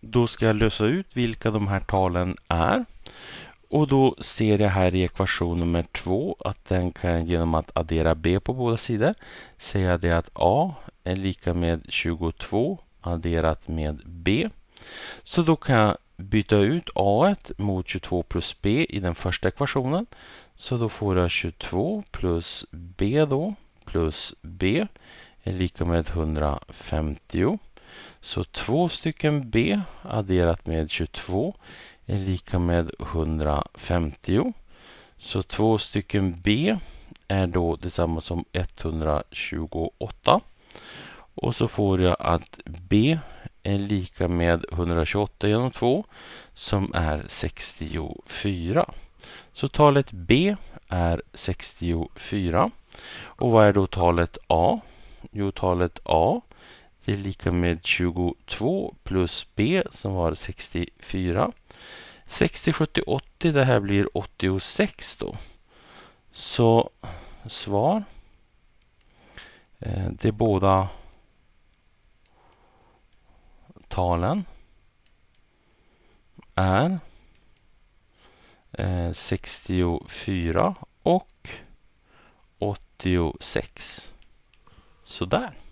Då ska jag lösa ut vilka de här talen är. Och då ser jag här i ekvation nummer två att den kan genom att addera b på båda sidor säga det att a är lika med 22 adderat med b. Så då kan jag byta ut a mot 22 plus b i den första ekvationen. Så då får jag 22 plus b då plus b är lika med 150. Så 2 stycken B adderat med 22 är lika med 150. Så 2 stycken B är då detsamma som 128. Och så får jag att B är lika med 128 genom 2 som är 64. Så talet B är 64. Och vad är då talet A? Jo, talet A det är lika med 22 plus B som var 64. 60, 70, 80. Det här blir 86 då. Så svar. Eh, de båda talen är 64 eh, och 86. Sådär.